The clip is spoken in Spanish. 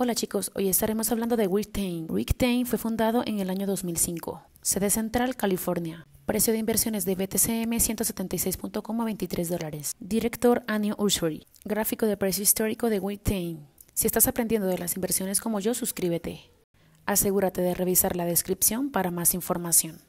Hola chicos, hoy estaremos hablando de Ricktain. Ricktain fue fundado en el año 2005, sede central California. Precio de inversiones de BTCM 176.23 dólares. Director Anio Usury. Gráfico de precio histórico de Ricktain. Si estás aprendiendo de las inversiones como yo, suscríbete. Asegúrate de revisar la descripción para más información.